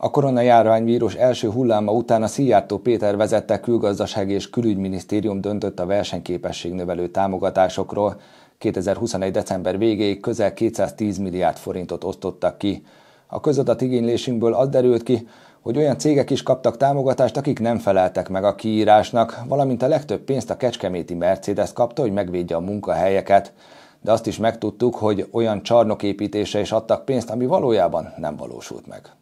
A koronajárványvírus első hulláma után a Szijjártó Péter vezette külgazdasági és külügyminisztérium döntött a versenyképesség növelő támogatásokról. 2021. december végéig közel 210 milliárd forintot osztottak ki. A közadat igénylésünkből az derült ki, hogy olyan cégek is kaptak támogatást, akik nem feleltek meg a kiírásnak, valamint a legtöbb pénzt a kecskeméti Mercedes kapta, hogy megvédje a munkahelyeket. De azt is megtudtuk, hogy olyan csarnoképítése is adtak pénzt, ami valójában nem valósult meg.